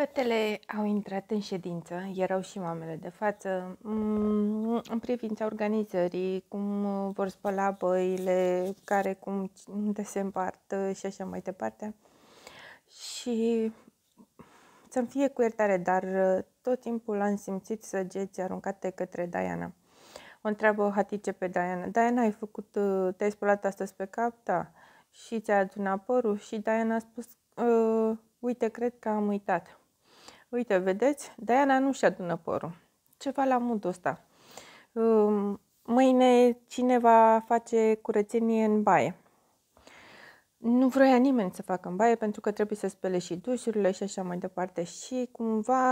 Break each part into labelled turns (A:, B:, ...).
A: Fetele au intrat în ședință, erau și mamele de față, mm, în privința organizării, cum vor spăla băile, care cum unde se împart și așa mai departe. Și să-mi fie cu iertare, dar uh, tot timpul am simțit săgeți aruncate către Diana. O întreabă Hatice pe Diana. Diana, ai făcut, uh, te-ai spălat astăzi pe cap? Da. Și ți a adunat părul? Și Diana a spus, uh, uite, cred că am uitat. Uite, vedeți? Diana nu și adună părul. Ceva la modul ăsta. Mâine cineva face curățenie în baie. Nu vroia nimeni să facă în baie pentru că trebuie să spele și dușurile și așa mai departe. Și cumva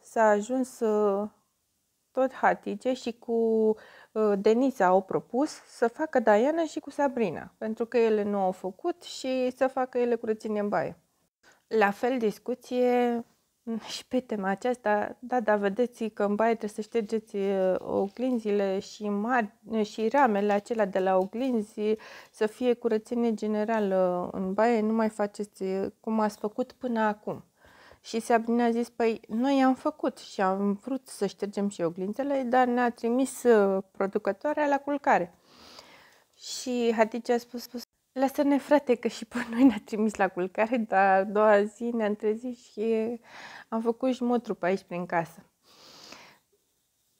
A: s-a ajuns ă, tot Hatice și cu ă, Denisa au propus să facă Diana și cu Sabrina, pentru că ele nu au făcut și să facă ele curățenie în baie. La fel discuție și pe tema aceasta, da, da, vedeți că în baie trebuie să ștergeți oglinzile și, mari, și ramele acelea de la oglinzi, să fie curățenie generală în baie, nu mai faceți cum ați făcut până acum. Și Sabrina a zis, păi noi am făcut și am vrut să ștergem și oglinzele, dar ne-a trimis producătoarea la culcare. Și Hatice a spus, spus Lasă-ne, frate, că și pe noi ne-a trimis la culcare, dar a doua zi ne-am trezit și am făcut jmotru pe aici prin casă.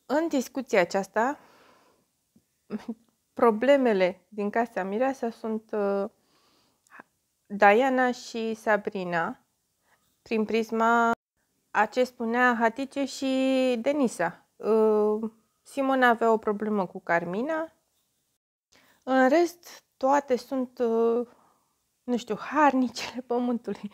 A: În discuția aceasta, problemele din casa Mireasa sunt uh, Diana și Sabrina, prin prisma a ce spunea Hatice și Denisa. Uh, Simona avea o problemă cu Carmina. În rest, toate sunt, uh, nu știu, harnicele pământului.